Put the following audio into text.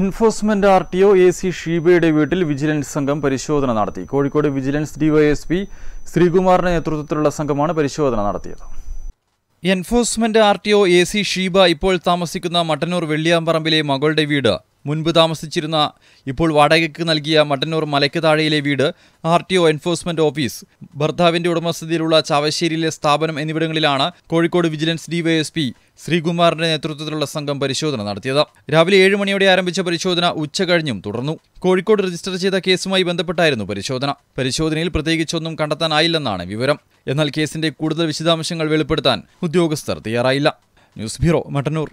enforcement R T O A C ഷീബയുടെ വീട്ടിൽ vigilance സംഘം പരിശോധന നടത്തി കോഴിക്കോട് വിജിലൻസ് ഡിവൈഎസ്പി ശ്രീകുമാറിന്റെ നേതൃത്വത്തിലുള്ള സംഘമാണ് പരിശോധന നടത്തിയത് enforcement R T O A C Sheeba ഇപ്പോൾ താമസിക്കുന്ന മട്ടന്നൂർ വെള്ളിയാമ്പറമ്പിലെ മകളുടെ വീട് മുൻപ് താമസിച്ചിരുന്ന ഇപ്പോൾ വാടകയ്ക്ക് നൽകിയ മട്ടന്നൂർ മലയ്ക്ക് താഴെയിലെ വീട് R T O enforcement office ഭർത്താവിന്റെ ഉടമസ്ഥതയിലുള്ള ചാവശ്ശേരിയിലെ സ്ഥാപനം എന്നിവിടങ്ങളിലാണ് കോഴിക്കോട് വിജിലൻസ് ഡിവൈഎസ്പി ശ്രീകുമാറിന്റെ നേതൃത്വത്തിലുള്ള സംഘം പരിശോധന നടത്തിയത് രാവിലെ ഏഴ് മണിയോടെ ആരംഭിച്ച പരിശോധന ഉച്ച കഴിഞ്ഞും തുടർന്നു കോഴിക്കോട് രജിസ്റ്റർ ചെയ്ത കേസുമായി ബന്ധപ്പെട്ടായിരുന്നു പരിശോധന പരിശോധനയിൽ പ്രത്യേകിച്ചൊന്നും കണ്ടെത്താനായില്ലെന്നാണ് വിവരം എന്നാൽ കേസിന്റെ കൂടുതൽ വിശദാംശങ്ങൾ വെളിപ്പെടുത്താൻ ഉദ്യോഗസ്ഥർ തയ്യാറായില്ല ന്യൂസ് ബ്യൂറോ മട്ടന്നൂർ